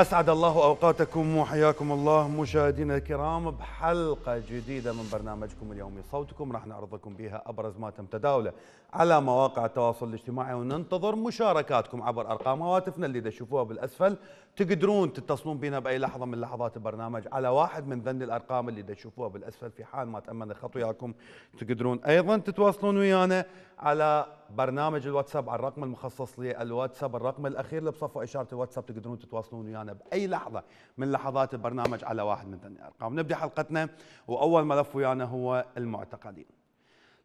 أسعد الله أوقاتكم وحياكم الله مشاهدينا الكرام بحلقة جديدة من برنامجكم اليومي صوتكم راح نعرض لكم بها أبرز ما تم تداوله على مواقع التواصل الاجتماعي وننتظر مشاركاتكم عبر أرقام هواتفنا اللي تشوفوها بالأسفل تقدرون تتصلون بنا بأي لحظة من لحظات البرنامج على واحد من ذن الأرقام اللي تشوفوها بالأسفل في حال ما تأمن الخط وياكم تقدرون أيضا تتواصلون ويانا على برنامج الواتساب على الرقم المخصص للواتساب الرقم الاخير اللي بصفه اشاره الواتساب تقدرون تتواصلون ويانا باي لحظه من لحظات البرنامج على واحد من ثاني ارقام نبدا حلقتنا واول ملف ويانا هو المعتقلين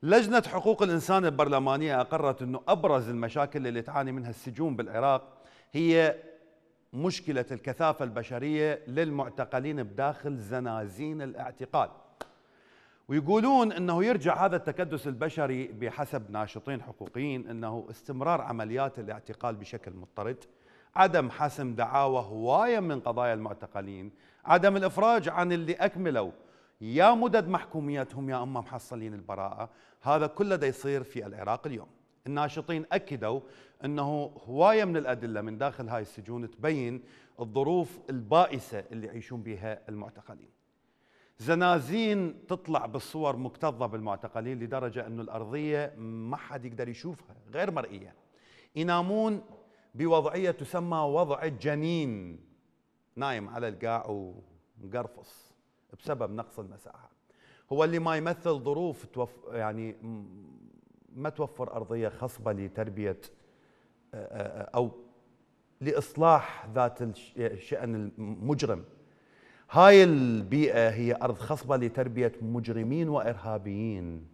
لجنه حقوق الانسان البرلمانيه اقرت انه ابرز المشاكل اللي تعاني منها السجون بالعراق هي مشكله الكثافه البشريه للمعتقلين بداخل زنازين الاعتقال ويقولون انه يرجع هذا التكدس البشري بحسب ناشطين حقوقيين انه استمرار عمليات الاعتقال بشكل مضطرد، عدم حسم دعاوى هوايه من قضايا المعتقلين، عدم الافراج عن اللي اكملوا يا مدد محكوميتهم يا اما محصلين البراءه، هذا كله دا يصير في العراق اليوم. الناشطين اكدوا انه هوايه من الادله من داخل هاي السجون تبين الظروف البائسه اللي يعيشون بها المعتقلين. زنازين تطلع بالصور مكتظه بالمعتقلين لدرجه انه الارضيه ما حد يقدر يشوفها غير مرئيه ينامون بوضعيه تسمى وضع الجنين نايم على القاع ومقرفص بسبب نقص المساحه هو اللي ما يمثل ظروف توف يعني ما توفر ارضيه خصبه لتربيه او لاصلاح ذات الشان المجرم هاي البيئة هي أرض خصبة لتربية مجرمين وإرهابيين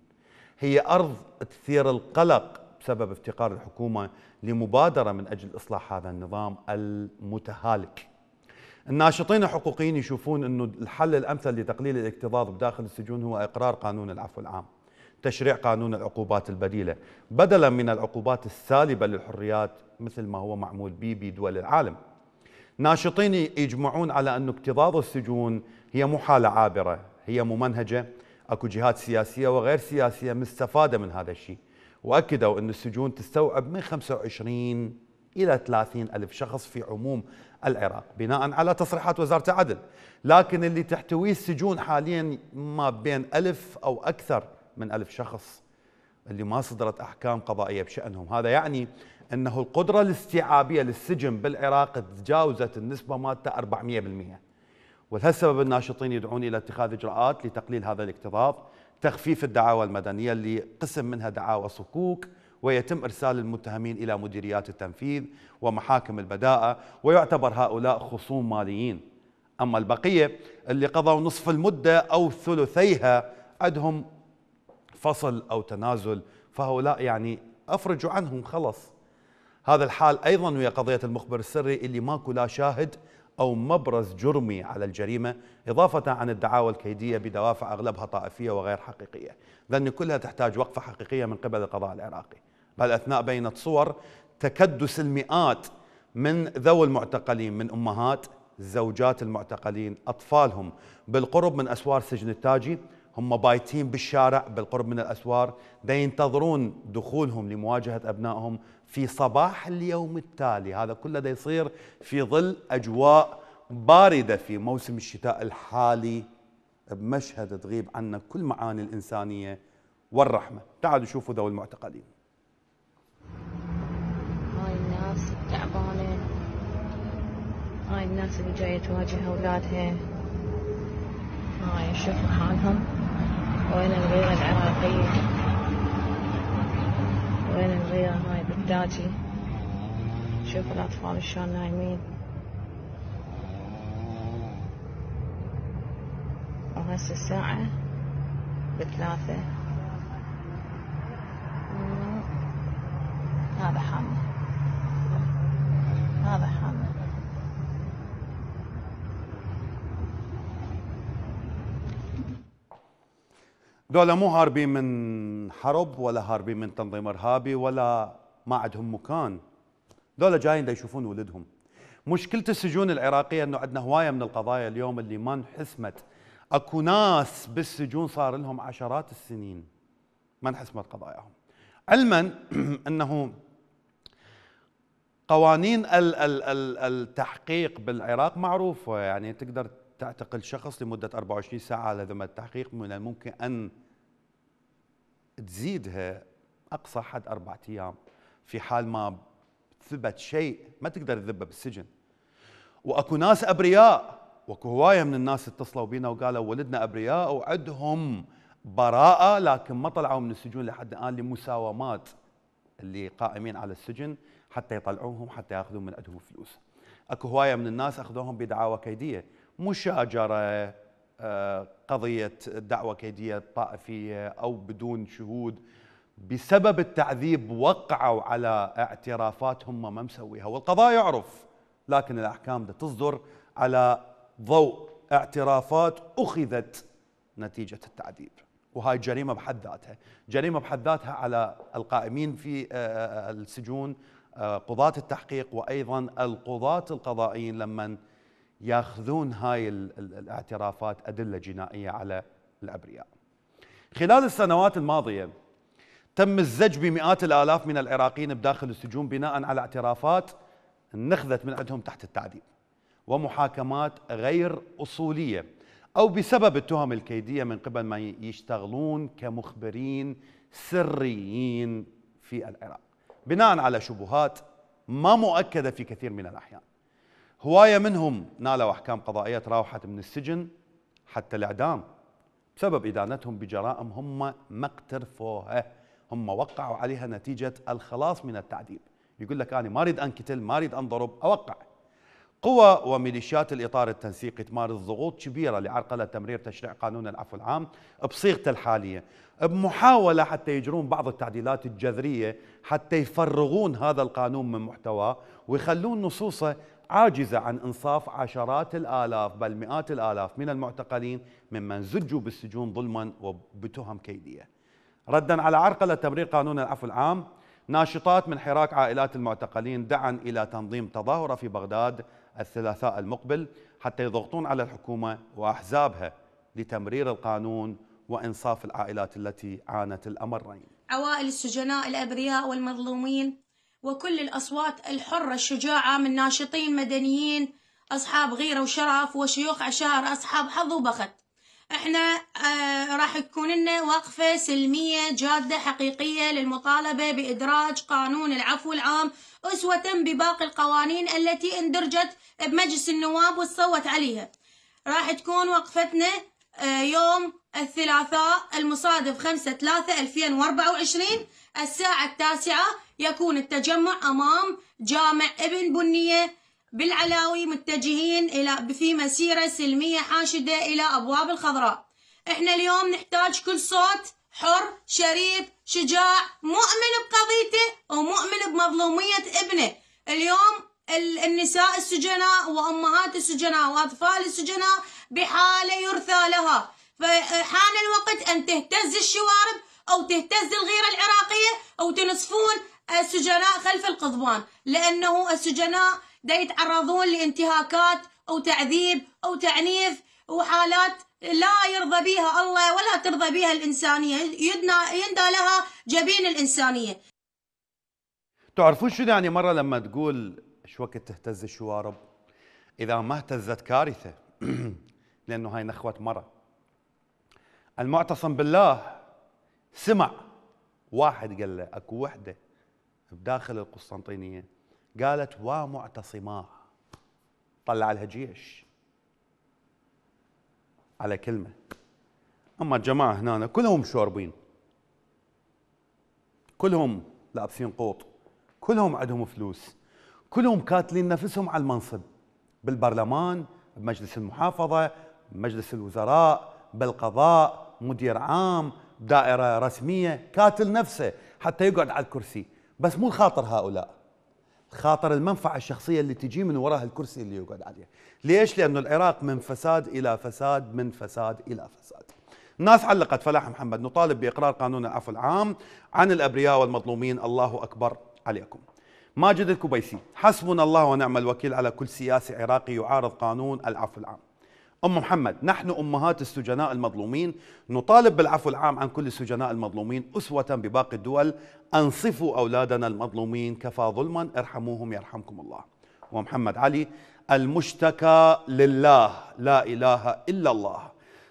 هي أرض تثير القلق بسبب افتقار الحكومة لمبادرة من أجل إصلاح هذا النظام المتهالك الناشطين الحقوقيين يشوفون أنه الحل الأمثل لتقليل الاكتظاظ بداخل السجون هو إقرار قانون العفو العام تشريع قانون العقوبات البديلة بدلا من العقوبات السالبة للحريات مثل ما هو معمول به بدول العالم ناشطين يجمعون على أن اكتظاظ السجون هي مو حالة عابرة هي ممنهجة أكو جهات سياسية وغير سياسية مستفادة من هذا الشيء وأكدوا أن السجون تستوعب من 25 إلى 30 ألف شخص في عموم العراق بناء على تصريحات وزارة عدل لكن اللي تحتويه السجون حاليا ما بين ألف أو أكثر من ألف شخص اللي ما صدرت احكام قضائيه بشانهم هذا يعني انه القدره الاستيعابيه للسجن بالعراق تجاوزت النسبه مالته 400% ولهالسبب الناشطين يدعون الى اتخاذ اجراءات لتقليل هذا الاكتظاظ تخفيف الدعاوى المدنيه اللي قسم منها دعاوى صكوك ويتم ارسال المتهمين الى مديريات التنفيذ ومحاكم البداءه ويعتبر هؤلاء خصوم ماليين اما البقيه اللي قضوا نصف المده او ثلثيها عندهم فصل أو تنازل فهؤلاء يعني أفرجوا عنهم خلص هذا الحال أيضا ويا قضية المخبر السري اللي ماكو لا شاهد أو مبرز جرمي على الجريمة إضافة عن الدعاوى الكيدية بدوافع أغلبها طائفية وغير حقيقية لأن كلها تحتاج وقفة حقيقية من قبل القضاء العراقي بل أثناء بينت صور تكدس المئات من ذوي المعتقلين من أمهات زوجات المعتقلين أطفالهم بالقرب من أسوار سجن التاجي هم بايتين بالشارع بالقرب من الأسوار دا ينتظرون دخولهم لمواجهة أبنائهم في صباح اليوم التالي هذا كله دا يصير في ظل أجواء باردة في موسم الشتاء الحالي بمشهد تغيب عنا كل معاني الإنسانية والرحمة تعالوا شوفوا ذوي المعتقلين هاي الناس تعبانة هاي الناس اللي جاية تواجه أولادها هاي شوفوا حالهم وين الغيرة العراقية وين الغيرة هاي بالداجي شوف الأطفال شلون نايمين وهسه الساعة بثلاثة هذا حامل دول مو هاربين من حرب ولا هاربين من تنظيم ارهابي ولا ما عندهم مكان دول جايين يشوفون ولدهم مشكله السجون العراقيه انه عندنا هوايه من القضايا اليوم اللي ما انحسمت اكو ناس بالسجون صار لهم عشرات السنين ما انحسمت قضاياهم علما انه قوانين التحقيق بالعراق معروفه يعني تقدر تعتقل شخص لمدة 24 ساعة على ذمة التحقيق من الممكن أن تزيدها أقصى حد أربعة أيام في حال ما ثبت شيء ما تقدر تذبه بالسجن واكو ناس ابرياء واكو هوايه من الناس اتصلوا بينا وقالوا ولدنا ابرياء وعدهم براءه لكن ما طلعوا من السجون لحد الان لمساومات اللي قائمين على السجن حتى يطلعوهم حتى ياخذون من عندهم فلوس اكو هوايه من الناس اخذوهم بدعاوى كيديه مشاجره آه، قضيه الدعوه كيديه الطائفيه او بدون شهود بسبب التعذيب وقعوا على اعترافات هم ما مسويها والقضاء يعرف لكن الاحكام ده تصدر على ضوء اعترافات اخذت نتيجه التعذيب وهاي جريمه بحد ذاتها جريمه بحد ذاتها على القائمين في آه، آه، السجون قضاة التحقيق وايضا القضاة القضائيين لمن ياخذون هاي الاعترافات ادله جنائيه على الابرياء. خلال السنوات الماضيه تم الزج بمئات الالاف من العراقيين بداخل السجون بناء على اعترافات نخذت من عندهم تحت التعذيب ومحاكمات غير اصوليه او بسبب التهم الكيديه من قبل ما يشتغلون كمخبرين سريين في العراق بناء على شبهات ما مؤكده في كثير من الاحيان. هواية منهم نالوا أحكام قضائية تراوحت من السجن حتى الإعدام بسبب إدانتهم بجرائم هم ما اقترفوها هم وقعوا عليها نتيجة الخلاص من التعذيب يقول لك أنا ما أريد أنكتل ما أريد أنضرب أوقع قوى وميليشيات الإطار التنسيقي تمارس ضغوط كبيرة لعرقلة تمرير تشريع قانون العفو العام بصيغته الحالية بمحاولة حتى يجرون بعض التعديلات الجذرية حتى يفرغون هذا القانون من محتواه ويخلون نصوصه عاجزة عن إنصاف عشرات الآلاف بل مئات الآلاف من المعتقلين ممن زجوا بالسجون ظلما وبتهم كيدية ردا على عرقلة تمرير قانون العفو العام ناشطات من حراك عائلات المعتقلين دعا إلى تنظيم تظاهرة في بغداد الثلاثاء المقبل حتى يضغطون على الحكومة وأحزابها لتمرير القانون وإنصاف العائلات التي عانت الأمرين عوائل السجناء الأبرياء والمظلومين وكل الأصوات الحرة الشجاعة من ناشطين مدنيين أصحاب غيرة وشرف وشيوخ عشائر أصحاب حظ وبخت احنا آه راح تكون لنا وقفة سلمية جادة حقيقية للمطالبة بإدراج قانون العفو العام أسوة بباقي القوانين التي اندرجت بمجلس النواب وتصوت عليها راح تكون وقفتنا آه يوم الثلاثاء المصادف 5 3 2024 الساعة التاسعة يكون التجمع أمام جامع ابن بنية بالعلاوي متجهين إلى في مسيرة سلمية حاشدة إلى أبواب الخضراء إحنا اليوم نحتاج كل صوت حر شريف شجاع مؤمن بقضيته ومؤمن بمظلومية ابنه اليوم النساء السجناء وأمهات السجناء وأطفال السجناء بحالة يرثى لها فحان الوقت أن تهتز الشوارب أو تهتز الغيرة العراقية أو تنصفون السجناء خلف القضبان لأنه السجناء دا يتعرضون لانتهاكات أو تعذيب أو تعنيف وحالات لا يرضى بها الله ولا ترضى بها الإنسانية يندى لها جبين الإنسانية تعرفون شو يعني مرة لما تقول شو وقت تهتز الشوارب إذا ما اهتزت كارثة لأنه هاي نخوة مرة المعتصم بالله سمع واحد قال له اكو وحده بداخل القسطنطينيه قالت ومعتصما طلع لها جيش على كلمه اما الجماعه هنا كلهم شوربين كلهم لابسين قوط كلهم عندهم فلوس كلهم كاتلين نفسهم على المنصب بالبرلمان بمجلس المحافظه مجلس الوزراء بالقضاء مدير عام دائره رسميه كاتل نفسه حتى يقعد على الكرسي بس مو خاطر هؤلاء خاطر المنفعه الشخصيه اللي تجي من وراء الكرسي اللي يقعد عليه ليش لانه العراق من فساد الى فساد من فساد الى فساد الناس علقت فلاح محمد نطالب باقرار قانون العفو العام عن الابرياء والمظلومين الله اكبر عليكم ماجد الكبيسي حسبنا الله ونعم الوكيل على كل سياسي عراقي يعارض قانون العفو العام أم محمد نحن أمهات السجناء المظلومين نطالب بالعفو العام عن كل السجناء المظلومين أسوة بباقي الدول أنصفوا أولادنا المظلومين كفى ظلما ارحموهم يرحمكم الله ومحمد علي المشتكى لله لا إله إلا الله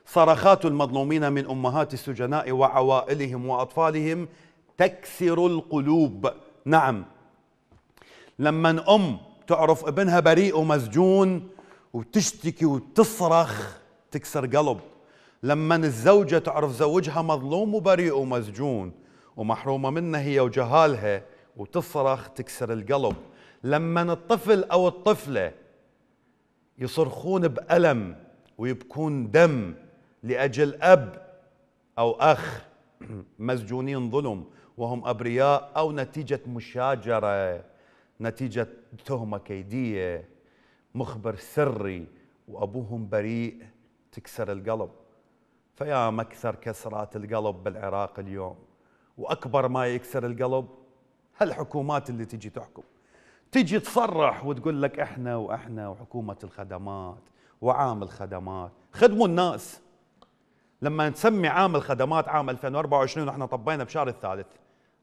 صرخات المظلومين من أمهات السجناء وعوائلهم وأطفالهم تكسر القلوب نعم لما أم تعرف ابنها بريء ومسجون وتشتكي وتصرخ تكسر قلب لما الزوجة تعرف زوجها مظلوم وبريء ومسجون ومحرومة منه هي وجهالها وتصرخ تكسر القلب لما الطفل أو الطفلة يصرخون بألم ويبكون دم لأجل أب أو أخ مسجونين ظلم وهم أبرياء أو نتيجة مشاجرة نتيجة تهمة كيدية مخبر سري وأبوهم بريء تكسر القلب فيا مكسر كسرات القلب بالعراق اليوم وأكبر ما يكسر القلب هالحكومات اللي تجي تحكم تجي تصرح وتقول لك احنا واحنا وحكومه الخدمات وعام الخدمات خدموا الناس لما نسمي عام الخدمات عام 2024 احنا طبينا بشهر الثالث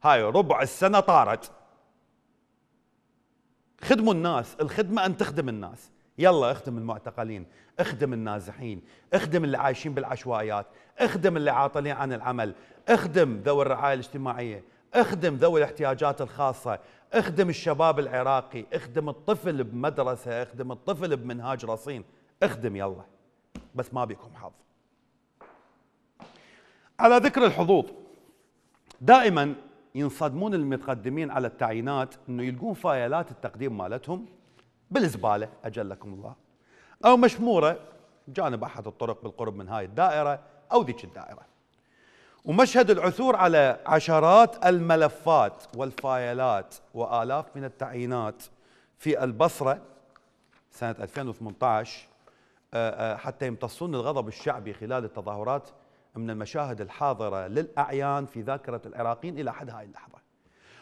هاي ربع السنه طارت خدموا الناس الخدمة أن تخدم الناس يلا اخدم المعتقلين اخدم النازحين اخدم اللي عايشين بالعشوائيات اخدم اللي عاطلين عن العمل اخدم ذوي الرعاية الاجتماعية اخدم ذوي الاحتياجات الخاصة اخدم الشباب العراقي اخدم الطفل بمدرسة اخدم الطفل بمنهاج رصين اخدم يلا بس ما بيكم حظ على ذكر الحظوظ دائما ينصدمون المتقدمين على التعيينات انه يلقون فايلات التقديم مالتهم بالزباله اجلكم الله او مشموره بجانب احد الطرق بالقرب من هاي الدائره او ذيك الدائره ومشهد العثور على عشرات الملفات والفايلات والاف من التعيينات في البصره سنه 2018 آه، آه، حتى يمتصون الغضب الشعبي خلال التظاهرات من المشاهد الحاضرة للأعيان في ذاكرة العراقيين إلى حد هاي اللحظة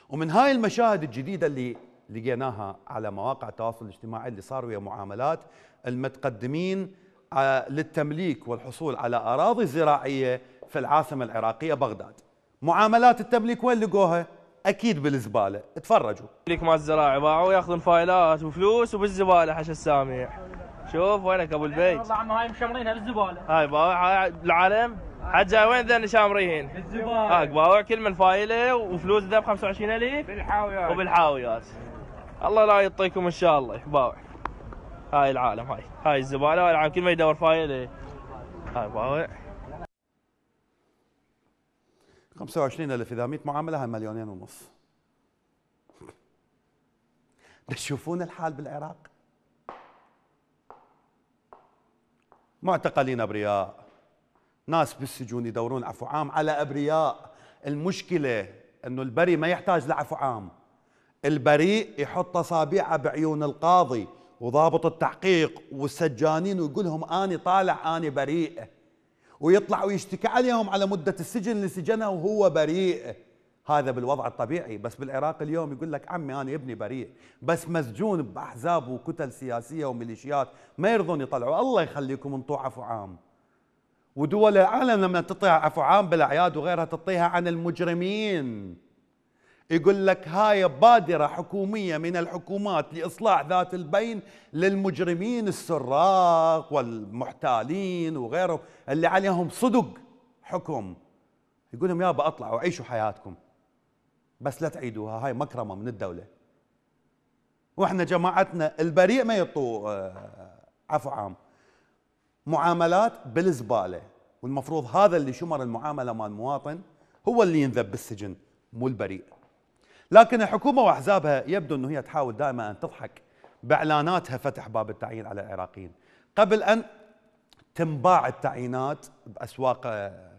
ومن هاي المشاهد الجديدة اللي لقيناها على مواقع التواصل الاجتماعي اللي صار ويا معاملات المتقدمين آه، للتمليك والحصول على أراضي زراعية في العاصمة العراقية بغداد معاملات التمليك وين لقوها؟ اكيد بالزباله اتفرجوا ليك مال الزراعه باعوا ياخذون فايلات وفلوس وبالزباله حش السامع شوف وينك ابو البيت والله عم هاي مشمرينها بالزباله هاي باع هاي العالم حجة وين ذن شام رايحين؟ بالزباله اه قباوع كل من فايله وفلوس ذا ب 25000 بالحاويات وبالحاويات الله لا يعطيكم ان شاء الله قباوع هاي العالم هاي هاي الزباله هاي العالم كل ما يدور فايله هاي قباوع 25000 اذا 100 معامله هاي مليونين ونص تشوفون الحال بالعراق معتقلين ابرياء ناس بالسجون يدورون عفو عام على ابرياء المشكله انه البريء ما يحتاج لعفو عام البريء يحط اصابعه بعيون القاضي وضابط التحقيق والسجانين ويقول لهم اني طالع اني بريء ويطلع ويشتكي عليهم على مده السجن اللي سجنها وهو بريء هذا بالوضع الطبيعي بس بالعراق اليوم يقول لك عمي انا ابني بريء بس مسجون باحزاب وكتل سياسيه وميليشيات ما يرضون يطلعوا الله يخليكم انطوا عفو عام ودول العالم لما تطيع عفو عام بالاعياد وغيرها تطيها عن المجرمين يقول لك هاي بادرة حكومية من الحكومات لإصلاح ذات البين للمجرمين السراق والمحتالين وغيره اللي عليهم صدق حكم يقول لهم يابا اطلعوا عيشوا حياتكم بس لا تعيدوها هاي مكرمة من الدولة واحنا جماعتنا البريء ما يطوا آه، عفو عام معاملات بالزباله والمفروض هذا اللي شمر المعامله مال المواطن هو اللي ينذب بالسجن مو البريء لكن الحكومه واحزابها يبدو انه هي تحاول دائما ان تضحك باعلاناتها فتح باب التعيين على العراقيين قبل ان تنباع التعيينات باسواق آه،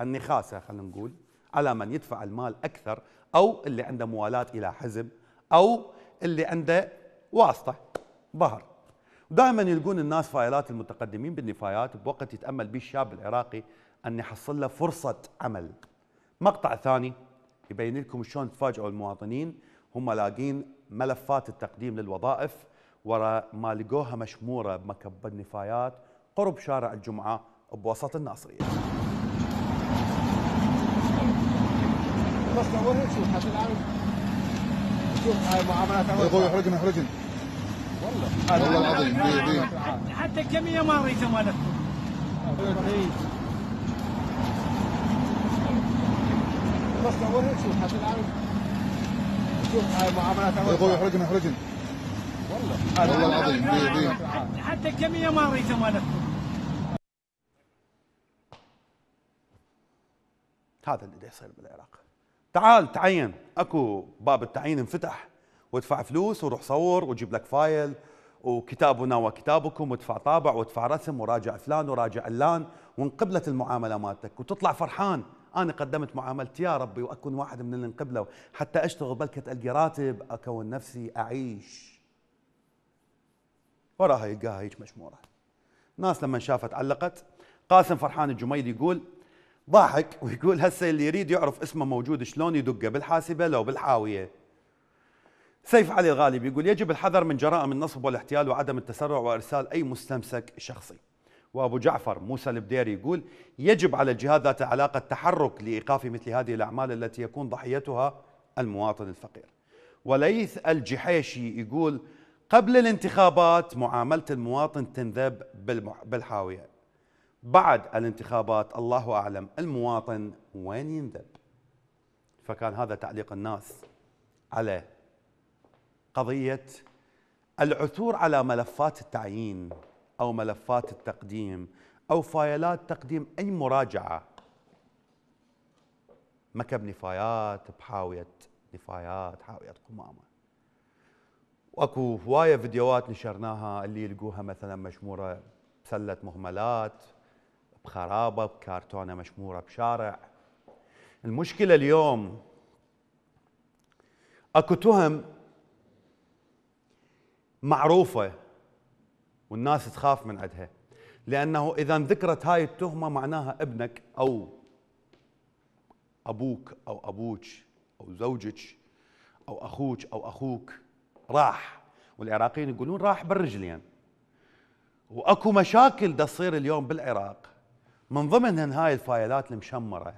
النخاسه خلينا نقول على من يدفع المال اكثر او اللي عنده موالاه الى حزب او اللي عنده واسطه ظهر ودائما يلقون الناس فايلات المتقدمين بالنفايات بوقت يتامل به الشاب العراقي ان يحصل له فرصه عمل. مقطع ثاني يبين لكم شلون تفاجئوا المواطنين هم لاقين ملفات التقديم للوظائف ورا ما لقوها مشموره بمكب النفايات قرب شارع الجمعه بوسط الناصريه. بس هاي معاملات والله العظيم حتى الجميع ما ريت بس اول شوف هاي معاملات والله العظيم حتى ما هذا اللي يصير بالعراق تعال تعين اكو باب التعيين انفتح وادفع فلوس وروح صور وجيب لك فايل وكتابنا وكتابكم وادفع طابع وادفع رسم وراجع فلان وراجع علان وانقبلت المعامله مالتك وتطلع فرحان انا قدمت معاملتي يا ربي واكون واحد من اللي انقبلوا حتى اشتغل بلكه القى راتب اكون نفسي اعيش وراها يلقاها هيك مشموره ناس لما شافت علقت قاسم فرحان الجميل يقول ضاحك ويقول هسه اللي يريد يعرف اسمه موجود شلون يدقه بالحاسبه لو بالحاويه سيف علي الغالب يقول يجب الحذر من جرائم النصب والاحتيال وعدم التسرع وارسال اي مستمسك شخصي. وابو جعفر موسى البديري يقول يجب على الجهات ذات علاقه تحرك لايقاف مثل هذه الاعمال التي يكون ضحيتها المواطن الفقير. وليث الجحيشي يقول قبل الانتخابات معامله المواطن تنذب بالحاويه. بعد الانتخابات الله اعلم المواطن وين ينذب. فكان هذا تعليق الناس على قضيه العثور على ملفات التعيين او ملفات التقديم او فايلات تقديم اي مراجعه مكب نفايات بحاويه نفايات حاويه قمامه واكو هوايه فيديوهات نشرناها اللي يلقوها مثلا مشموره بسله مهملات بخرابه بكارتونه مشموره بشارع المشكله اليوم اكو تهم معروفة والناس تخاف من عندها لأنه إذا ذكرت هاي التهمة معناها ابنك أو أبوك أو أبوك أو زوجك أو أخوك أو أخوك راح والعراقيين يقولون راح بالرجلين واكو مشاكل تصير اليوم بالعراق من ضمن هاي الفايلات المشمره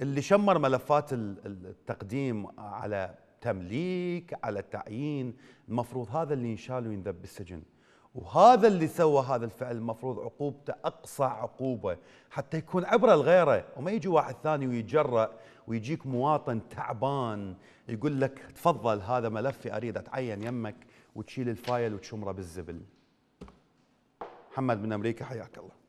اللي شمر ملفات التقديم على تمليك على تعيين المفروض هذا اللي ينشال وينذب بالسجن وهذا اللي سوى هذا الفعل المفروض عقوبته أقصى عقوبة حتى يكون عبرة لغيره وما يجي واحد ثاني ويتجرأ ويجيك مواطن تعبان يقول لك تفضل هذا ملفي أريد أتعين يمك وتشيل الفايل وتشمره بالزبل محمد من أمريكا حياك الله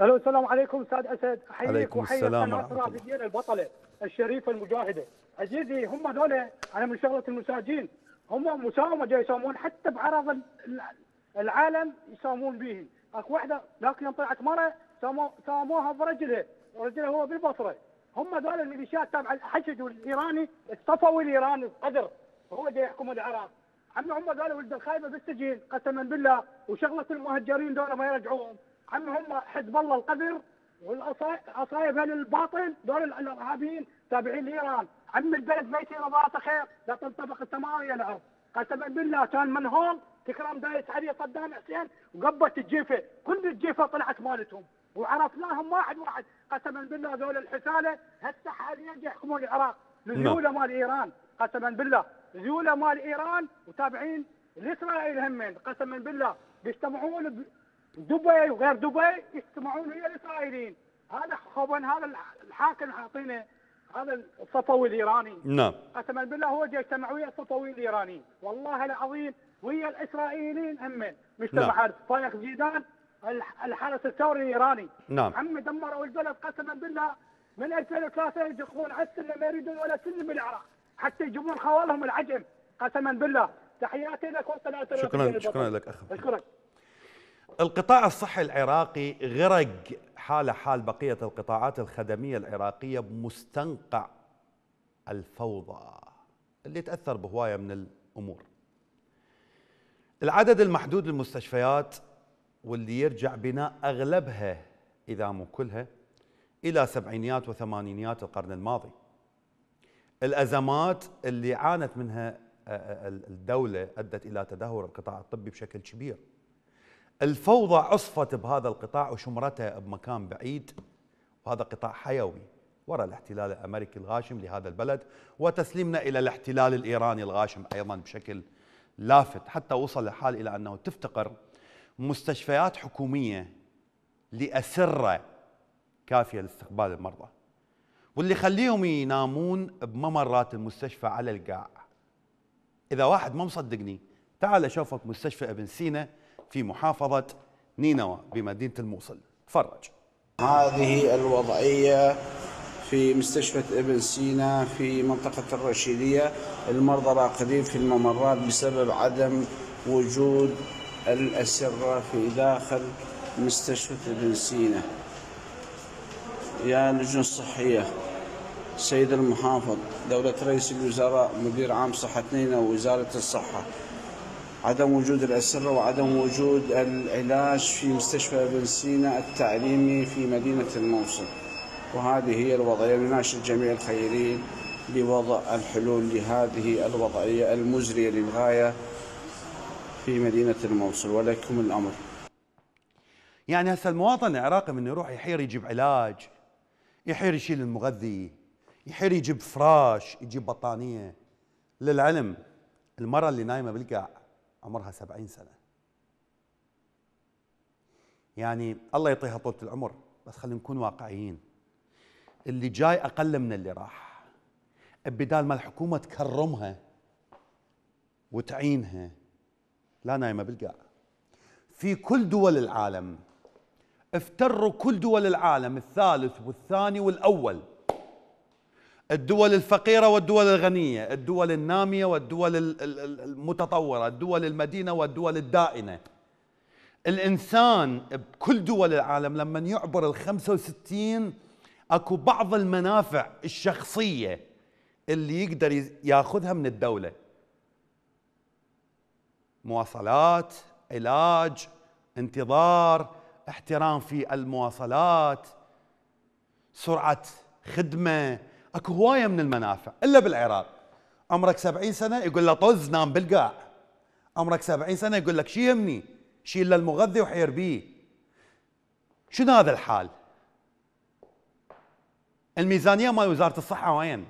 الو السلام عليكم استاذ اسد احييك وحيي السلام ورحمه الله البطله الشريفه المجاهده عزيزي هم هذول انا من شغله المساجين هم مساومه جاي يساومون حتى بعرض العالم يساومون به اكو واحده ذاك يوم طلعت مره ساوموها برجلها ورجلها هو بالبصره هم هذول الميليشيات تابعه الحشد والايراني الصفوي الايراني القدر هو جاي يحكم العراق عمي هم دول ولد الخايبه بالسجين قسما بالله وشغله المهجرين دول ما يرجعوهم عمي هم حزب الله القدر والأصايب أهل الباطل دول الإرهابيين تابعين لإيران عم البلد ما يصير وضعته خير لا تنطبق التماوية له قسما بالله كان منهم تكرم دايس علي صدام حسين وقبت الجيفه كل الجيفه طلعت مالتهم وعرفناهم واحد واحد قسما بالله ذول الحساله هسه حاليا يحكمون العراق نعم. نزولة مال ايران قسما بالله زيوله مال ايران وتابعين لاسرائيل همين قسما بالله بيجتمعون دبي وغير دبي يجتمعون ويا الاسرائيليين هذا خبن هذا الحاكم حاطينه هذا الصفوي الايراني نعم قسما بالله هو يجتمع ويا الصفوي الايراني والله العظيم ويا الاسرائيليين هم مجتمع نعم. زيدان الحرس الثوري الايراني نعم هم دمروا البلد قسما بالله من 2003 يدخلون على السلم ما يريدون ولا سلم بالعراق حتى يجيبون خوالهم العجم قسما بالله تحياتي لك وقناه شكرا شكرا لك اخ اشكرك القطاع الصحي العراقي غرق حال حال بقية القطاعات الخدمية العراقية بمستنقع الفوضى اللي تأثر بهواية من الأمور العدد المحدود للمستشفيات واللي يرجع بناء أغلبها إذا مو كلها إلى سبعينيات وثمانينيات القرن الماضي الأزمات اللي عانت منها آه، آه، آه، الدولة أدت إلى تدهور القطاع الطبي بشكل كبير الفوضى عصفت بهذا القطاع وشمرتها بمكان بعيد وهذا قطاع حيوي وراء الاحتلال الامريكي الغاشم لهذا البلد وتسليمنا الى الاحتلال الايراني الغاشم ايضا بشكل لافت حتى وصل الحال الى انه تفتقر مستشفيات حكوميه لاسره كافيه لاستقبال المرضى واللي يخليهم ينامون بممرات المستشفى على القاع اذا واحد ما مصدقني تعال اشوفك مستشفى ابن سينا في محافظة نينوى بمدينة الموصل تفرج هذه الوضعية في مستشفى ابن سينا في منطقة الرشيدية المرضى راقدين في الممرات بسبب عدم وجود الأسرة في داخل مستشفى ابن سينا يا لجنة الصحية سيد المحافظ دولة رئيس الوزراء مدير عام صحة نينوى وزارة الصحة عدم وجود الأسرة وعدم وجود العلاج في مستشفى ابن سينا التعليمي في مدينة الموصل وهذه هي الوضعية نناشد جميع الخيرين لوضع الحلول لهذه الوضعية المزرية للغاية في مدينة الموصل ولكم الأمر يعني هسه المواطن العراقي من يروح يحير يجيب علاج يحير يشيل المغذي يحير يجيب فراش يجيب بطانية للعلم المرأة اللي نايمة بالقاع عمرها سبعين سنة يعني الله يعطيها طولة العمر بس خلينا نكون واقعيين اللي جاي أقل من اللي راح بدال ما الحكومة تكرمها وتعينها لا نايمة بالقاع في كل دول العالم افتروا كل دول العالم الثالث والثاني والأول الدول الفقيرة والدول الغنية الدول النامية والدول المتطورة الدول المدينة والدول الدائنة الإنسان بكل دول العالم لما يعبر ال 65 أكو بعض المنافع الشخصية اللي يقدر ياخذها من الدولة مواصلات علاج انتظار احترام في المواصلات سرعة خدمة اكو هوايه من المنافع الا بالعراق عمرك 70 سنه يقول له طز نام بالقاع عمرك 70 سنه يقول لك شي يمني شيل له المغذي وحير بيه شنو هذا الحال الميزانيه مال وزاره الصحه وين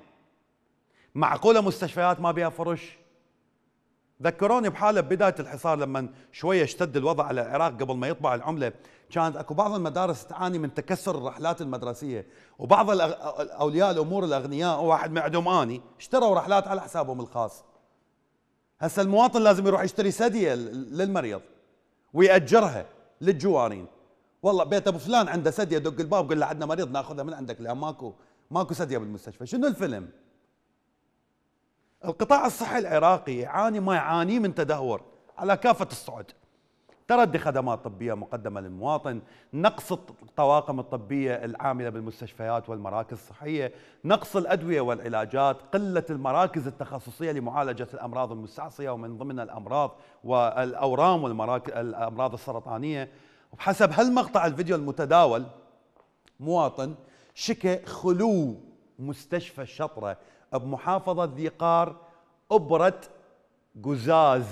معقوله مستشفيات ما بيها فرش ذكروني بحاله ببدايه الحصار لما شويه اشتد الوضع على العراق قبل ما يطبع العمله كانت اكو بعض المدارس تعاني من تكسر الرحلات المدرسيه وبعض اولياء الامور الاغنياء واحد معدوم اني اشتروا رحلات على حسابهم الخاص هسه المواطن لازم يروح يشتري سديه للمريض ويأجرها للجوارين والله بيت ابو فلان عنده سديه دق الباب قل له عندنا مريض ناخذها من عندك لان ماكو ماكو سديه بالمستشفى شنو الفيلم القطاع الصحي العراقي يعاني ما يعانيه من تدهور على كافه الصعد تردي خدمات طبية مقدمة للمواطن نقص الطواقم الطبية العاملة بالمستشفيات والمراكز الصحية نقص الأدوية والعلاجات قلة المراكز التخصصية لمعالجة الأمراض المستعصية ومن ضمنها الأمراض والأورام والمراكز الأمراض السرطانية وبحسب هالمقطع الفيديو المتداول مواطن شكى خلو مستشفى الشطرة بمحافظة ذي قار أبرة قزاز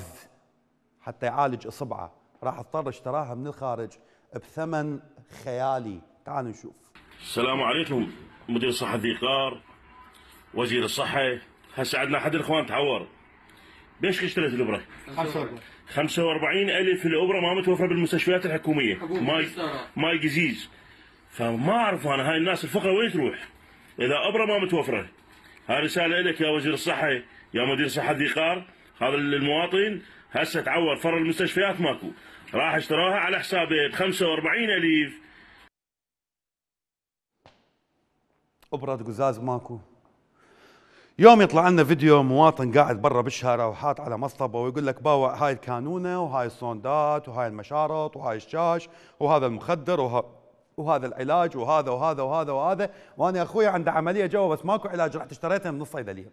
حتى يعالج إصبعه راح اضطر اشتراها من الخارج بثمن خيالي تعالوا نشوف السلام عليكم مدير صحة ذيقار وزير الصحة هسه عندنا احد الاخوان تعور ليش اشتريت الابره؟ 45 الف الابره ما متوفره بالمستشفيات الحكوميه ماي ماي جزيز فما اعرف انا هاي الناس الفقره وين تروح؟ اذا ابره ما متوفره هاي رساله لك يا وزير الصحه يا مدير صحه ذيقار هذا المواطن هسه تعور فر المستشفيات ماكو راح اشتراها على حسابه ب 45 الف ابرد قزاز ماكو يوم يطلع لنا فيديو مواطن قاعد برا بالشارع وحاط على مصطبه ويقول لك باوع هاي الكانونه وهاي الصوندات وهاي المشارط وهاي الشاش وهذا المخدر وه... وهذا العلاج وهذا وهذا وهذا وهذا وانا اخوي عنده عمليه جوا بس ماكو علاج رحت اشتريتها من الصيدليه.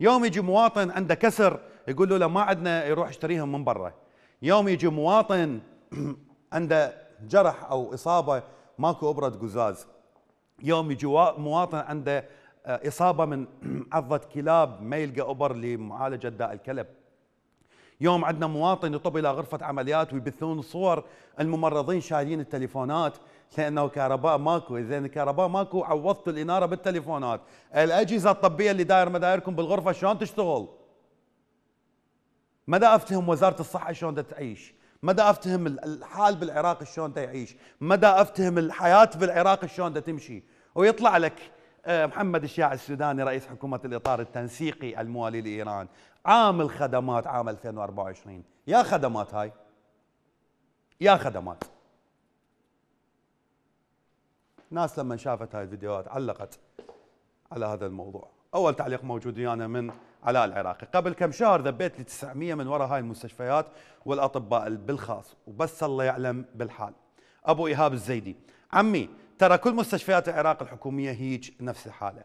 يوم يجي مواطن عنده كسر يقول له لا ما عندنا يروح يشتريهم من برا. يوم يجي مواطن عنده جرح او اصابه ماكو ابره قزاز يوم يجي مواطن عنده آه، اصابه من عضه كلاب ما يلقى ابر لمعالجه داء الكلب يوم عندنا مواطن يطب الى غرفه عمليات ويبثون صور الممرضين شايلين التليفونات لانه كهرباء ماكو اذا الكهرباء ماكو عوضتوا الاناره بالتليفونات الاجهزه الطبيه اللي داير مدايركم بالغرفه شلون تشتغل ما دا افتهم وزاره الصحه شلون بدها تعيش مدى افتهم الحال بالعراق شلون تعيش يعيش مدى افتهم الحياه بالعراق شلون بدها تمشي ويطلع لك آه، محمد الشياع السوداني رئيس حكومه الاطار التنسيقي الموالي لايران عام الخدمات عام 2024 يا خدمات هاي يا خدمات ناس لما شافت هاي الفيديوهات علقت على هذا الموضوع اول تعليق موجود ويانا من علاء العراقي قبل كم شهر ذبيت لي 900 من وراء هاي المستشفيات والاطباء بالخاص وبس الله يعلم بالحال ابو ايهاب الزيدي عمي ترى كل مستشفيات العراق الحكوميه هيج نفس الحاله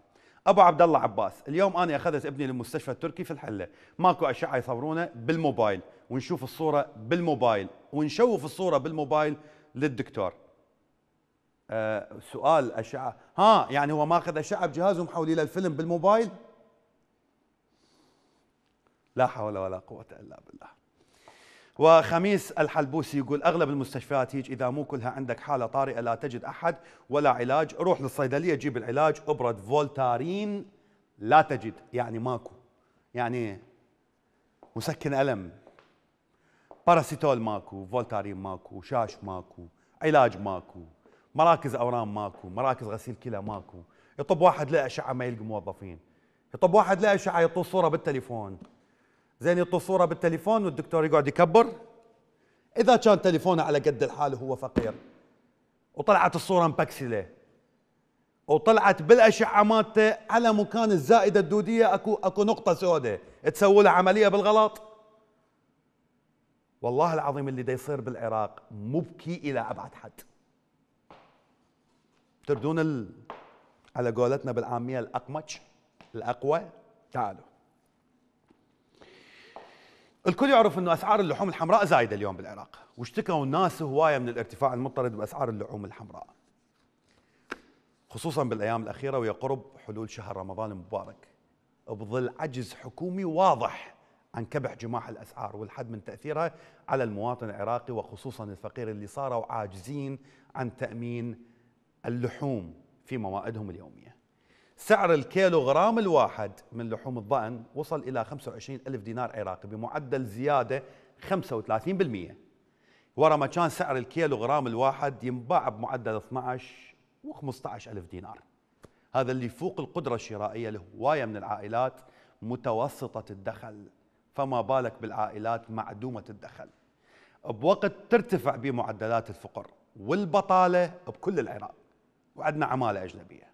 ابو عبد الله عباس اليوم انا اخذت ابني للمستشفى التركي في الحله ماكو اشعه يصورونه بالموبايل ونشوف الصوره بالموبايل ونشوف الصوره بالموبايل للدكتور أه سؤال اشعه ها يعني هو ماخذ اشعه بجهازه محولي للفيلم بالموبايل لا حول ولا قوة إلا بالله وخميس الحلبوسي يقول أغلب المستشفيات هيج إذا مو كلها عندك حالة طارئة لا تجد أحد ولا علاج روح للصيدلية جيب العلاج أبرد فولتارين لا تجد يعني ماكو يعني مسكن ألم باراسيتول ماكو فولتارين ماكو شاش ماكو علاج ماكو مراكز أورام ماكو مراكز غسيل كلى ماكو يطب واحد لا أشعة ما يلقى موظفين يطب واحد لا أشعة يطول صورة بالتليفون زين يطوا صوره بالتليفون والدكتور يقعد يكبر اذا كان تليفونه على قد الحال وهو فقير وطلعت الصوره مبكسله وطلعت بالاشعه مالته على مكان الزائده الدوديه اكو اكو نقطه سوداء تسوي له عمليه بالغلط والله العظيم اللي دا يصير بالعراق مبكي الى ابعد حد تردون ال... على قولتنا بالعاميه الاقمش الاقوى تعالوا الكل يعرف انه اسعار اللحوم الحمراء زايده اليوم بالعراق واشتكوا الناس هوايه من الارتفاع المضطرد باسعار اللحوم الحمراء خصوصا بالايام الاخيره قرب حلول شهر رمضان المبارك بظل عجز حكومي واضح عن كبح جماح الاسعار والحد من تاثيرها على المواطن العراقي وخصوصا الفقير اللي صاروا عاجزين عن تامين اللحوم في موائدهم اليوميه سعر الكيلو غرام الواحد من لحوم الضأن وصل إلى 25 ألف دينار عراقي بمعدل زيادة 35% ورا ما كان سعر الكيلو غرام الواحد ينباع بمعدل 12 و15 ألف دينار هذا اللي فوق القدرة الشرائية لهواية من العائلات متوسطة الدخل فما بالك بالعائلات معدومة الدخل بوقت ترتفع بمعدلات الفقر والبطالة بكل العراق وعندنا عمالة أجنبية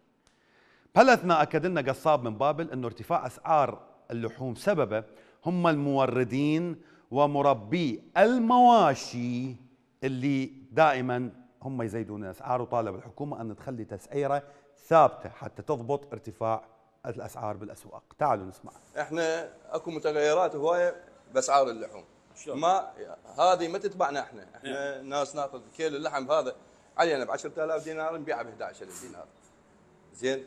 ما أكد لنا قصاب من بابل أنه ارتفاع أسعار اللحوم سببه هم الموردين ومربي المواشي اللي دائما هم يزيدون الأسعار وطالب الحكومة أن تخلي تسعيرة ثابتة حتى تضبط ارتفاع الأسعار بالأسواق تعالوا نسمع احنا اكو متغيرات هواية بأسعار اللحوم شلون؟ ما هذه ما تتبعنا احنا احنا إيه. ناس ناخذ كيلو اللحم هذا علينا ب 10000 دينار نبيعه ب 11000 دينار زين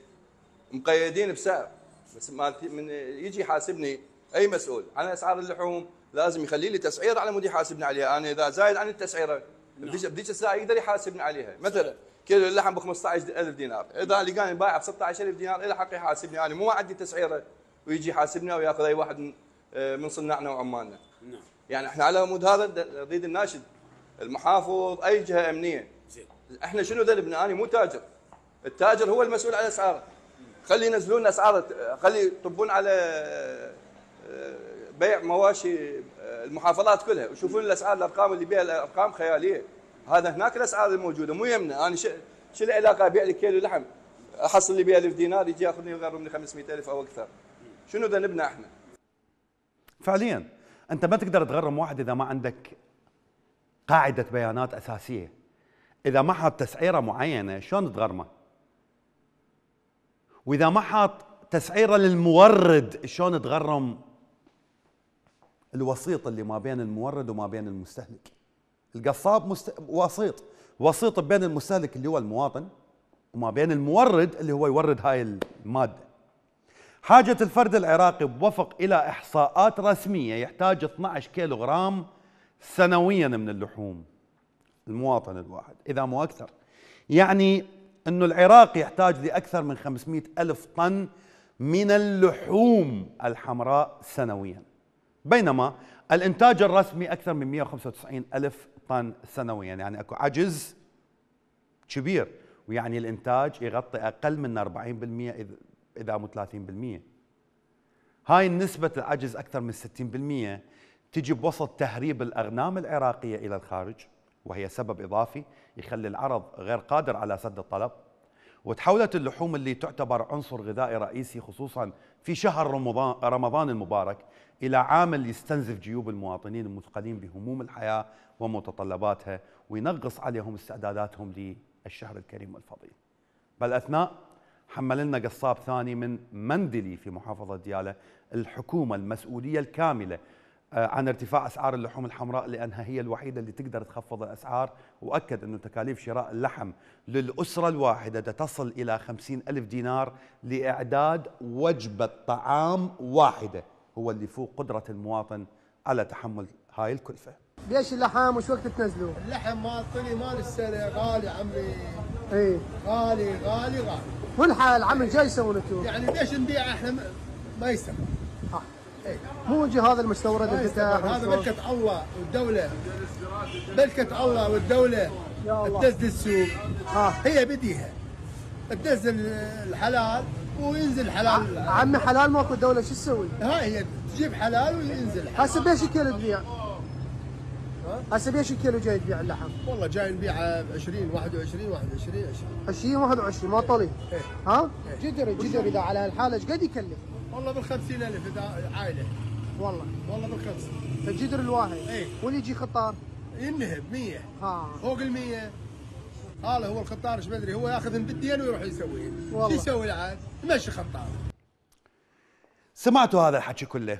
مقيدين بسعر بس من يجي يحاسبني اي مسؤول على اسعار اللحوم لازم يخلي لي تسعيره على مود يحاسبني عليها انا اذا زايد عن التسعيره نعم. بديش بديش الساعه يقدر يحاسبني عليها مثلا كيلو اللحم ب 15000 دينار اذا لقاني بايع ب 16000 دينار الى حق يحاسبني انا مو عندي تسعيره ويجي يحاسبني وياخذ اي واحد آه، من صناعنا وعمالنا نعم يعني احنا على مود هذا نريد الناشد المحافظ اي جهه امنيه زين احنا شنو ذنبنا انا مو تاجر التاجر هو المسؤول عن اسعاره خلي ينزلوا لنا اسعار خلي يطبون على بيع مواشي المحافظات كلها وشوفون الاسعار الارقام اللي بيها الارقام خياليه هذا هناك الاسعار الموجوده مو يمنا انا شو العلاقه ابيع لك كيلو لحم احصل لي ب 1000 دينار يجي ياخذني يغير مني 500000 او اكثر شنو ذنبنا احنا فعليا انت ما تقدر تغرم واحد اذا ما عندك قاعده بيانات اساسيه اذا ما حاط تسعيره معينه شلون تغرمه واذا ما حاط تسعيره للمورد شلون تغرم الوسيط اللي ما بين المورد وما بين المستهلك القصاب مست... وسيط وسيط بين المستهلك اللي هو المواطن وما بين المورد اللي هو يورد هاي الماده حاجة الفرد العراقي بوفق إلى إحصاءات رسمية يحتاج 12 كيلوغرام سنويا من اللحوم المواطن الواحد إذا مو أكثر يعني أنه العراق يحتاج لأكثر من 500 ألف طن من اللحوم الحمراء سنويا بينما الإنتاج الرسمي أكثر من 195 ألف طن سنويا يعني أكو عجز كبير ويعني الإنتاج يغطي أقل من 40% إذا مو 30% هاي النسبة العجز أكثر من 60% تجي بوسط تهريب الأغنام العراقية إلى الخارج وهي سبب إضافي يخلي العرض غير قادر على سد الطلب وتحولت اللحوم اللي تعتبر عنصر غذائي رئيسي خصوصا في شهر رمضان, رمضان المبارك إلى عامل يستنزف جيوب المواطنين المثقلين بهموم الحياة ومتطلباتها وينغص عليهم استعداداتهم للشهر الكريم والفضيل بل أثناء حمل لنا قصاب ثاني من مندلي في محافظة دياله الحكومة المسؤولية الكاملة آه، عن ارتفاع اسعار اللحوم الحمراء لانها هي الوحيده اللي تقدر تخفض الاسعار واكد انه تكاليف شراء اللحم للاسره الواحده تصل الى 50 الف دينار لاعداد وجبه طعام واحده هو اللي فوق قدره المواطن على تحمل هاي الكلفه ليش اللحم وش وقت تنزلوه؟ اللحم طلي مال السنه غالي عمي ايه غالي غالي غالي والحال عم الجاي يسوون انتم يعني ليش نبيع احنا ما يسوى وجه هذا المستورد هذا بركه الله والدوله بركه الله والدوله تنزل السوق آه. هي بديها تنزل الحلال وينزل حلال عمي حلال ماكو دوله شو تسوي؟ ها هي تجيب حلال وينزل حلال هسه ايش الكيلو تبيع؟ هسه بيش الكيلو جاي تبيع اللحم؟ والله جاي نبيعه ب 20 21 21 20 20 21 ما طلي؟ إيه. ها؟ جدر إيه. جدري جدري اذا على هالحاله ايش قد يكلف؟ والله بالخمسين ألف إذا عائلة والله والله بالخمس فالجدر الواحد اي واللي يجي خطار ينهب 100 ها فوق ال 100 هذا هو الخطار ايش بدري هو ياخذ بالدين ويروح يسويه شو يسوي العاد؟ يمشي خطار سمعتوا هذا الحكي كله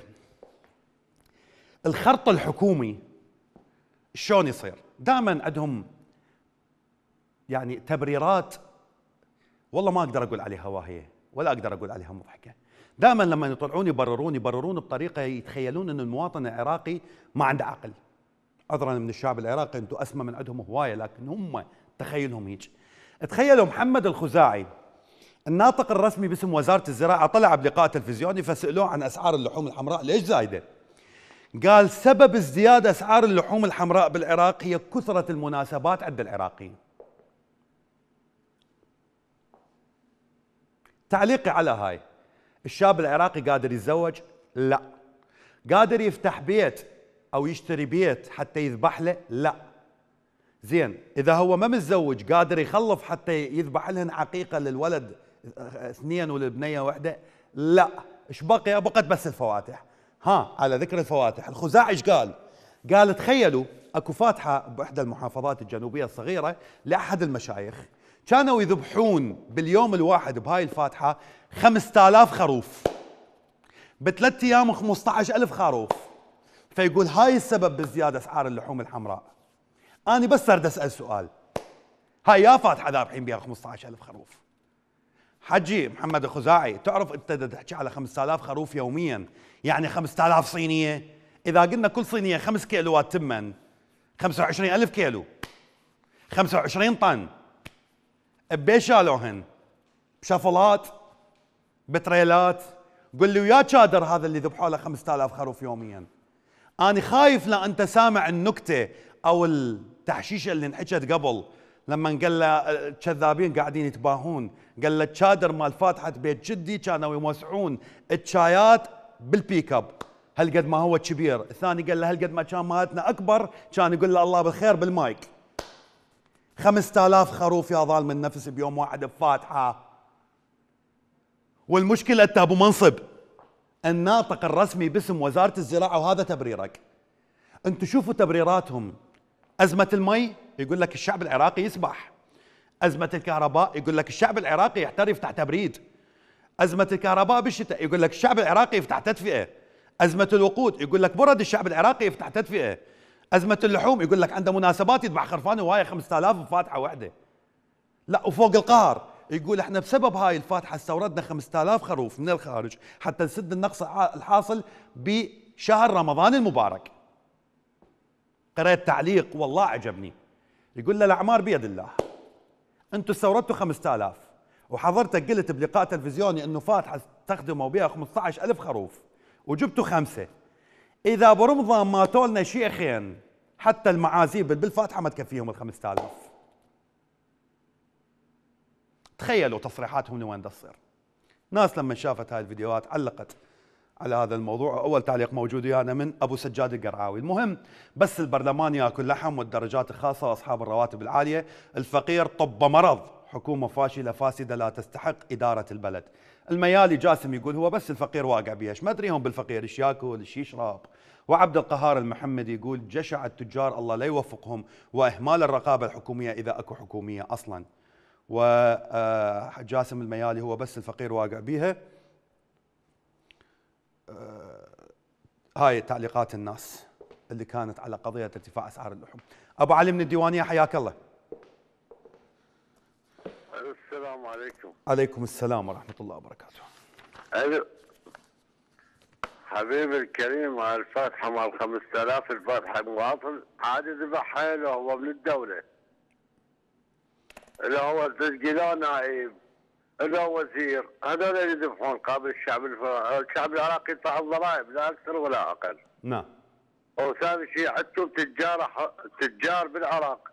الخرط الحكومي شلون يصير؟ دائما عندهم يعني تبريرات والله ما اقدر اقول عليها واهيه ولا اقدر اقول عليها مضحكه دائما لما يطلعون يبررون يبررون بطريقه يتخيلون ان المواطن العراقي ما عنده عقل عذرا من الشعب العراقي انتم اسمى من عندهم هوايه لكن هم تخيلهم هيك تخيلوا محمد الخزاعي الناطق الرسمي باسم وزاره الزراعه طلع بلقاء تلفزيوني فسالوه عن اسعار اللحوم الحمراء ليش زايده؟ قال سبب ازدياد اسعار اللحوم الحمراء بالعراق هي كثره المناسبات عند العراقيين. تعليقي على هاي الشاب العراقي قادر يتزوج لا قادر يفتح بيت او يشتري بيت حتى يذبح له لا زين اذا هو ما متزوج قادر يخلف حتى يذبح لهن عقيقه للولد اثنين وللبنيه واحده لا ايش بقي بقت بس الفواتح ها على ذكر الفواتح الخزاعي ايش قال قال تخيلوا اكو فاتحه باحدى المحافظات الجنوبيه الصغيره لاحد المشايخ كانوا يذبحون باليوم الواحد بهاي الفاتحة 5000 خروف بثلاث أيام 15000 خروف فيقول هاي السبب بزيادة أسعار اللحوم الحمراء أنا بس أرد أسأل سؤال هاي يا فاتحة ذابحين بها 15000 خروف حجي محمد الخزاعي تعرف انت تحكي على 5000 خروف يوميا يعني 5000 صينيه اذا قلنا كل صينيه 5 كيلوات تمن 25000 كيلو 25 طن بيشالوهن بشفلات بتريلات قل لي ويا شادر هذا اللي ذبحوا له 5000 خروف يوميا انا خايف لا انت سامع النكته او التحشيشه اللي انحكت قبل لما قال له الكذابين قاعدين يتباهون قال له الشادر مال فاتحه بيت جدي كانوا يوسعون الشايات بالبيك اب هل قد ما هو كبير الثاني قال له هل قد ما كان مالتنا اكبر كان يقول له الله بالخير بالمايك خمسة آلاف خروف يا ظالم النفس بيوم واحد بفاتحة والمشكلة أنت أبو منصب الناطق الرسمي باسم وزارة الزراعة وهذا تبريرك أنتم شوفوا تبريراتهم أزمة المي يقول لك الشعب العراقي يسبح أزمة الكهرباء يقول لك الشعب العراقي يحترف تحت تبريد أزمة الكهرباء بالشتاء يقول لك الشعب العراقي يفتح تدفئة أزمة الوقود يقول لك برد الشعب العراقي يفتح تدفئة ازمه اللحوم يقول لك عنده مناسبات يذبح خرفان وهاي 5000 فاتحه واحده لا وفوق القهر يقول احنا بسبب هاي الفاتحه استوردنا 5000 خروف من الخارج حتى نسد النقص الحاصل بشهر رمضان المبارك قرأت تعليق والله عجبني يقول له الاعمار بيد الله انتم استوردتوا 5000 وحضرتك قلت بلقاء تلفزيوني انه فاتحه استخدموا بها 15000 خروف وجبتوا خمسه اذا برمضان ماتوا لنا شيخين حتى المعازيب بالفاتحه ما تكفيهم ال 5000 تخيلوا تصريحاتهم لوين تصير ناس لما شافت هاي الفيديوهات علقت على هذا الموضوع اول تعليق موجود ويانا من ابو سجاد القرعاوي المهم بس البرلمان ياكل لحم والدرجات الخاصه واصحاب الرواتب العاليه الفقير طب مرض حكومه فاشله فاسده لا تستحق اداره البلد الميالي جاسم يقول هو بس الفقير واقع بيش ما ادريهم بالفقير ايش ياكل ايش يشرب وعبد القهار المحمدي يقول جشع التجار الله لا يوفقهم واهمال الرقابه الحكوميه اذا اكو حكوميه اصلا وجاسم آه، الميالي هو بس الفقير واقع بيها آه، هاي تعليقات الناس اللي كانت على قضية ارتفاع أسعار اللحوم أبو علي من الديوانية حياك الله السلام عليكم عليكم السلام ورحمة الله وبركاته ألو أيوة. حبيبي الكريم الفاتحه مال 5000 الفاتحه مواطن عادي ذبحها له هو من الدوله اللي هو له نائب له وزير هذول اللي يذبحون قابل الشعب الف... الشعب العراقي يدفع الضرائب لا اكثر ولا اقل نعم وثاني شيء عندكم تجار تجار بالعراق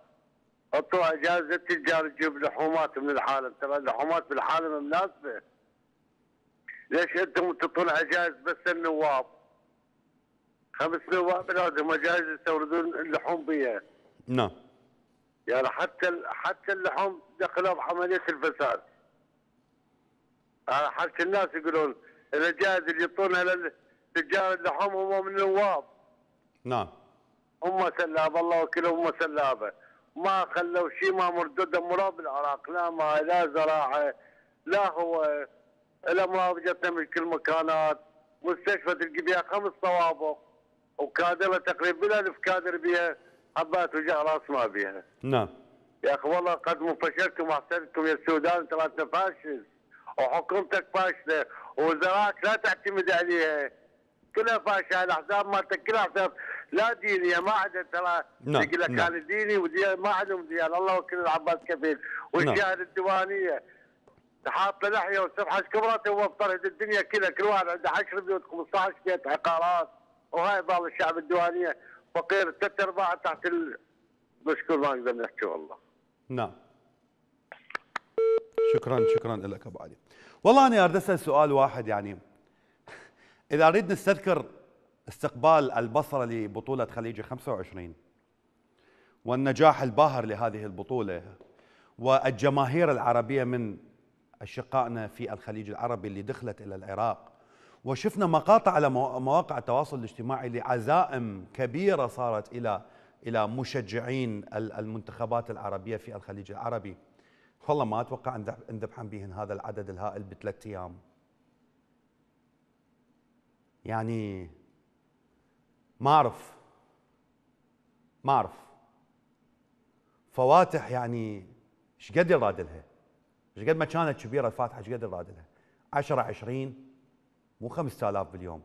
حطوا اجازه تجار تجيب لحومات من الحالم ترى اللحومات بالحالم مناسبه ليش انتم تطلع عجائز بس النواب خمس نواب لازم عجائز يستوردون اللحوم بيها نعم يعني حتى حتى اللحوم دخلوا بعمليه الفساد على آه، حالة الناس يقولون الجائز اللي يعطونها لتجار اللحوم هم من النواب نعم هم سلابه الله امه سلابه ما خلوا شيء ما مردود مراب العراق لا ما لا زراعه لا هو الامراض جتنا من كل مكانات مستشفى تلقي بها خمس طوابق وكادرة تقريبا ألف كادر بها حبات وجه راس ما بها نعم يا اخي والله قد فشلتم واحسنتم يا السودان ترى انت فاشل وحكومتك فاشله ووزراءك لا تعتمد عليها كلها فاشله الاحزاب مالتك كلها احزاب لا دينيه ما عدا ترى نعم لك كان نعم. ديني ما عندهم ديانه الله وكل العباس كفيل نعم. والجهه الديوانيه تحط له لحيه والسبحه كبرت ووفرت الدنيا كذا كل واحد عنده 10 بيوت 15 بيت عقارات وهاي بعض الشعب الديوانيه فقير ثلاث ارباع تحت ال... ما نقدر نحكي والله. نعم. شكرا شكرا لك ابو علي. والله انا اريد اسال سؤال واحد يعني اذا اريد نستذكر استقبال البصره لبطوله خليجي 25 والنجاح الباهر لهذه البطوله والجماهير العربيه من أشقائنا في الخليج العربي اللي دخلت إلى العراق وشفنا مقاطع على مواقع التواصل الاجتماعي لعزائم كبيرة صارت إلى إلى مشجعين المنتخبات العربية في الخليج العربي والله ما أتوقع نذبحن بهن هذا العدد الهائل بثلاث أيام يعني ما أعرف ما أعرف فواتح يعني ايش قد يراد لها ايش قد ما كانت كبيره الفاتحه ايش قد راد 10 20 مو 5000 باليوم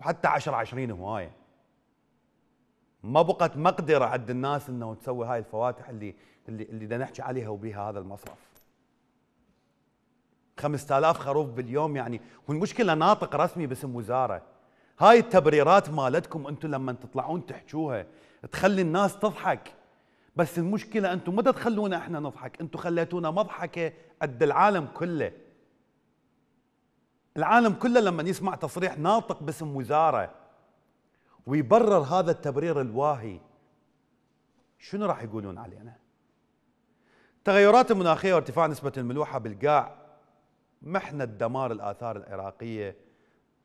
وحتى 10 20 هوايه ما بقت مقدره عند الناس انه تسوي هاي الفواتح اللي اللي اللي بدنا نحكي عليها وبها هذا المصرف 5000 خروف باليوم يعني والمشكله ناطق رسمي باسم وزاره هاي التبريرات مالتكم انتم لما تطلعون تحجوها تخلي الناس تضحك بس المشكلة أنتم ما تخلونا إحنا نضحك أنتم خليتونا مضحكة قد العالم كله العالم كله لما يسمع تصريح ناطق باسم وزارة ويبرر هذا التبرير الواهي شنو راح يقولون علينا تغيرات المناخية وارتفاع نسبة الملوحة بالقاع محنة دمار الآثار العراقية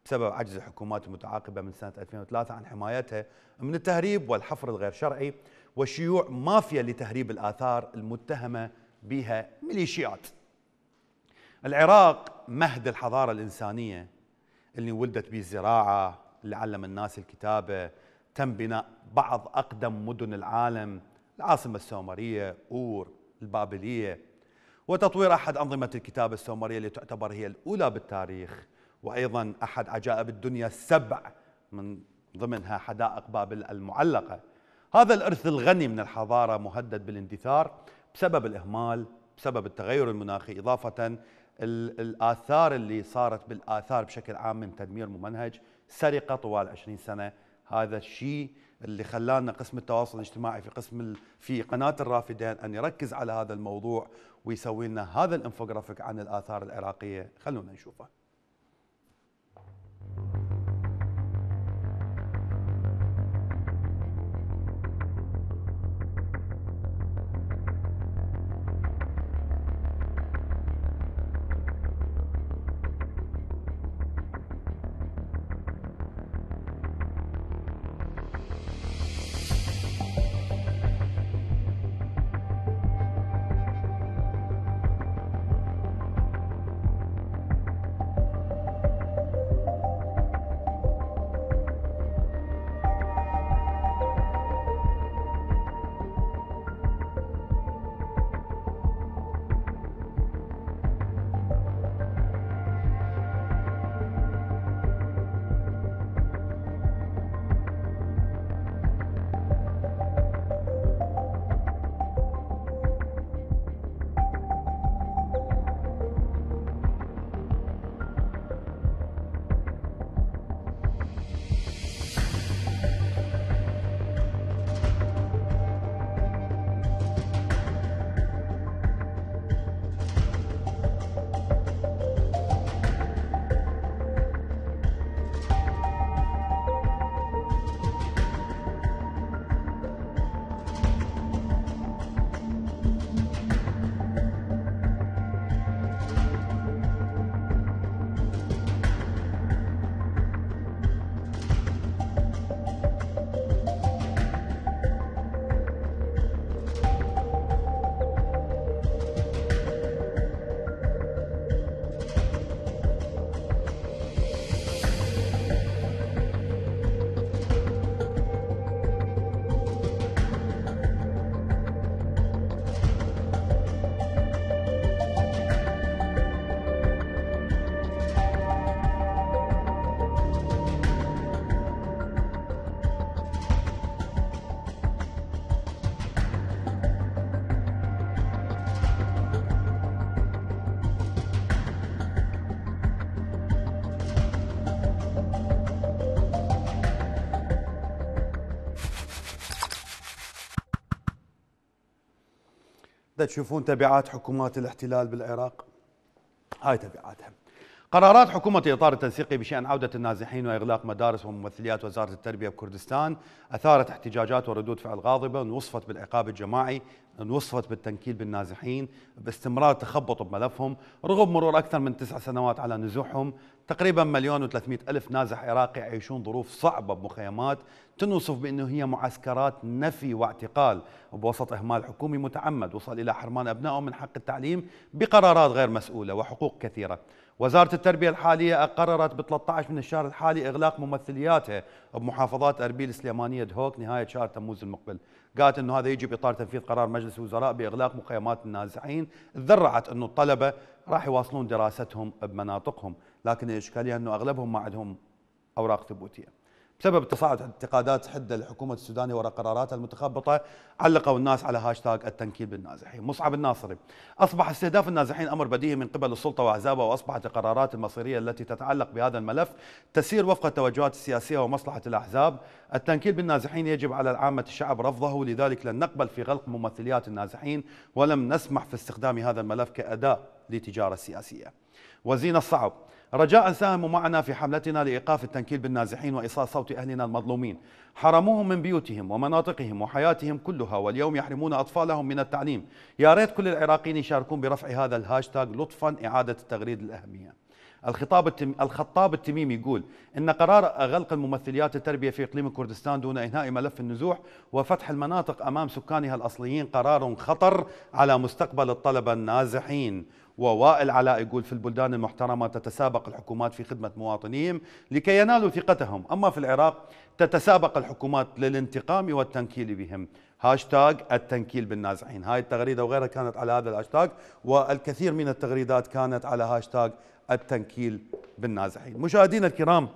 بسبب عجز الحكومات المتعاقبة من سنة 2003 عن حمايتها من التهريب والحفر الغير شرعي وشيوع مافيا لتهريب الآثار المتهمة بها ميليشيات العراق مهد الحضارة الإنسانية اللي ولدت به الزراعة اللي علم الناس الكتابة تم بناء بعض أقدم مدن العالم العاصمة السومرية أور البابلية وتطوير أحد أنظمة الكتابة السومرية اللي تعتبر هي الأولى بالتاريخ وأيضا أحد عجائب الدنيا السبع من ضمنها حدائق بابل المعلقة هذا الارث الغني من الحضاره مهدد بالاندثار بسبب الاهمال بسبب التغير المناخي اضافه الاثار اللي صارت بالاثار بشكل عام من تدمير ممنهج سرقه طوال 20 سنه هذا الشيء اللي خلانا قسم التواصل الاجتماعي في قسم في قناه الرافدين ان يركز على هذا الموضوع ويسوي لنا هذا الانفوجرافيك عن الاثار العراقيه خلونا نشوفه تشوفون تبعات حكومات الاحتلال بالعراق؟ قرارات حكومة إطار التنسيقي بشأن عودة النازحين وإغلاق مدارس وممثليات وزارة التربية بكردستان أثارت احتجاجات وردود فعل غاضبة وصفت بالعقاب الجماعي وصفت بالتنكيل بالنازحين باستمرار تخبط بملفهم رغم مرور أكثر من تسع سنوات على نزوحهم تقريبا مليون و300 ألف نازح عراقي يعيشون ظروف صعبة بمخيمات تنوصف بأنه هي معسكرات نفي واعتقال وبوسط إهمال حكومي متعمد وصل إلى حرمان أبنائهم من حق التعليم بقرارات غير مسؤولة وحقوق كثيرة وزارة التربية الحالية أقررت ب 13 من الشهر الحالي إغلاق ممثلياتها بمحافظات أربيل السليمانية دهوك نهاية شهر تموز المقبل قالت أنه هذا يجي بإطار تنفيذ قرار مجلس الوزراء بإغلاق مخيمات النازحين ذرعت أنه الطلبة راح يواصلون دراستهم بمناطقهم لكن الإشكالية أنه أغلبهم ما عندهم أوراق ثبوتية بسبب تصاعد انتقادات حده لحكومة السودانيه وراء قراراتها المتخبطه علقوا الناس على هاشتاغ التنكيل بالنازحين، مصعب الناصري اصبح استهداف النازحين امر بديهي من قبل السلطه واحزابها واصبحت القرارات المصيريه التي تتعلق بهذا الملف تسير وفق التوجهات السياسيه ومصلحه الاحزاب، التنكيل بالنازحين يجب على عامه الشعب رفضه لذلك لن نقبل في غلق ممثليات النازحين ولم نسمح في استخدام هذا الملف كاداه لتجاره سياسيه. وزين الصعب رجاء ساهموا معنا في حملتنا لإيقاف التنكيل بالنازحين وإيصال صوت أهلنا المظلومين حرموهم من بيوتهم ومناطقهم وحياتهم كلها واليوم يحرمون أطفالهم من التعليم يا ريت كل العراقيين يشاركون برفع هذا الهاشتاج لطفا إعادة التغريد الأهمية الخطاب التم... الخطاب التميمي يقول ان قرار غلق الممثليات التربيه في اقليم كردستان دون انهاء ملف النزوح وفتح المناطق امام سكانها الاصليين قرار خطر على مستقبل الطلبه النازحين ووائل علاء يقول في البلدان المحترمة تتسابق الحكومات في خدمة مواطنيهم لكي ينالوا ثقتهم أما في العراق تتسابق الحكومات للانتقام والتنكيل بهم هاشتاج التنكيل بالنازحين هاي التغريدة وغيرها كانت على هذا الهاشتاج والكثير من التغريدات كانت على هاشتاج التنكيل بالنازحين مشاهدينا الكرام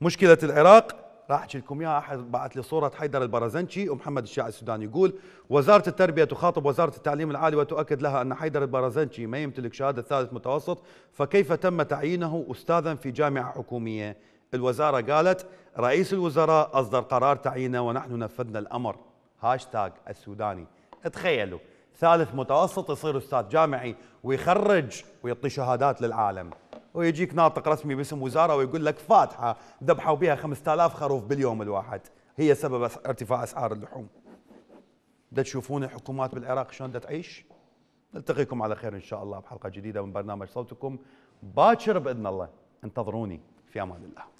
مشكلة العراق راح احكي لكم اياها احد بعث لي صوره حيدر البرازنشي ومحمد الشاعر السوداني يقول وزاره التربيه تخاطب وزاره التعليم العالي وتؤكد لها ان حيدر البرازنشي ما يمتلك شهاده ثالث متوسط فكيف تم تعيينه استاذا في جامعه حكوميه الوزاره قالت رئيس الوزراء اصدر قرار تعيينه ونحن نفذنا الامر هاشتاج السوداني تخيلوا ثالث متوسط يصير استاذ جامعي ويخرج ويعطي شهادات للعالم ويجيك ناطق رسمي باسم وزاره ويقول لك فاتحه ذبحوا بها 5000 خروف باليوم الواحد هي سبب ارتفاع اسعار اللحوم. دا تشوفون الحكومات بالعراق شلون تعيش؟ نلتقيكم على خير ان شاء الله بحلقه جديده من برنامج صوتكم باكر باذن الله انتظروني في امان الله.